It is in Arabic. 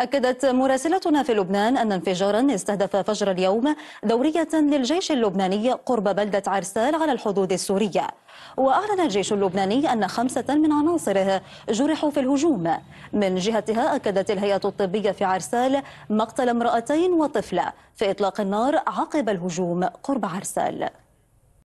أكدت مراسلتنا في لبنان أن انفجارا استهدف فجر اليوم دورية للجيش اللبناني قرب بلدة عرسال على الحدود السورية وأعلن الجيش اللبناني أن خمسة من عناصره جرحوا في الهجوم من جهتها أكدت الهيئة الطبية في عرسال مقتل امرأتين وطفلة في إطلاق النار عقب الهجوم قرب عرسال